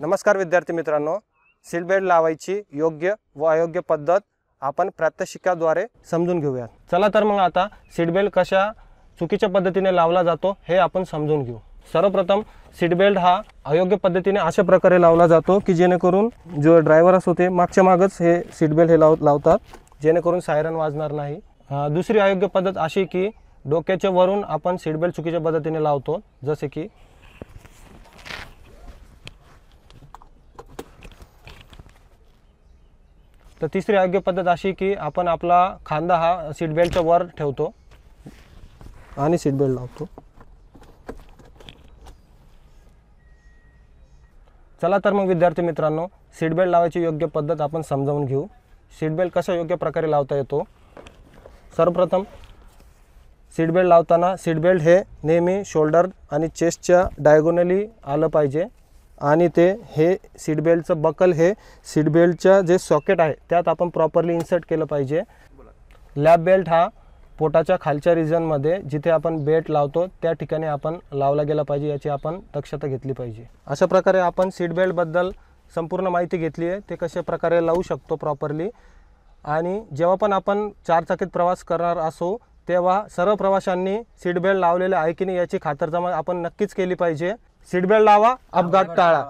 नमस्कार विद्यार्थी मित्रांनो बेल्ट लावायची योग्य व अयोग्य पद्धत आपण प्रात्यक्षिकाद्वारे समजून घेऊयात चला तर मग आता सीटबेल्ट कशा चुकीच्या पद्धतीने लावला जातो हे आपण समजून घेऊ सर्वप्रथम सीटबेल्ट हा अयोग्य पद्धतीने अशा प्रकारे लावला जातो की जेणेकरून जो ड्रायव्हर असो ते मागच्या मागच हे सीटबेल्ट हे लाव लावतात जेणेकरून सायरन वाजणार नाही दुसरी अयोग्य पद्धत अशी की डोक्याच्या वरून आपण सीटबेल्ट चुकीच्या पद्धतीने लावतो जसे की तर तिसरी योग्य पद्धत अशी की आपण आपला खांदा हा बेल्टच्या वर ठेवतो आणि सीटबेल्ट लावतो चला तर मग विद्यार्थी मित्रांनो सीटबेल्ट लावायची योग्य पद्धत आपण समजावून घेऊ सीटबेल्ट कशा योग्य प्रकारे लावता येतो सर्वप्रथम सीटबेल्ट लावताना सीटबेल्ट हे नेहमी शोल्डर आणि चेस्टच्या डायगोनली आलं पाहिजे आणि ते हे सीटबेल्टचं बकल हे सीटबेल्टचं जे सॉकेट आहे त्यात आपण प्रॉपरली इन्सर्ट केलं पाहिजे लॅब बेल्ट हा पोटाच्या खालच्या रिजनमध्ये जिथे आपण बेल्ट लावतो त्या ठिकाणी आपण लावला गेला पाहिजे याची आपण दक्षता घेतली पाहिजे अशा प्रकारे आपण सीटबेल्टबद्दल संपूर्ण माहिती घेतली आहे ते कशा प्रकारे लावू शकतो प्रॉपरली आणि जेव्हा पण आपण चारचाकीत प्रवास करणार असो तेव्हा सर्व प्रवाशांनी सीटबेल्ट बेल्ट लावलेले आहे की नाही याची खातरजमा आपण नक्कीच केली पाहिजे बेल्ट लावा अपघात टाळा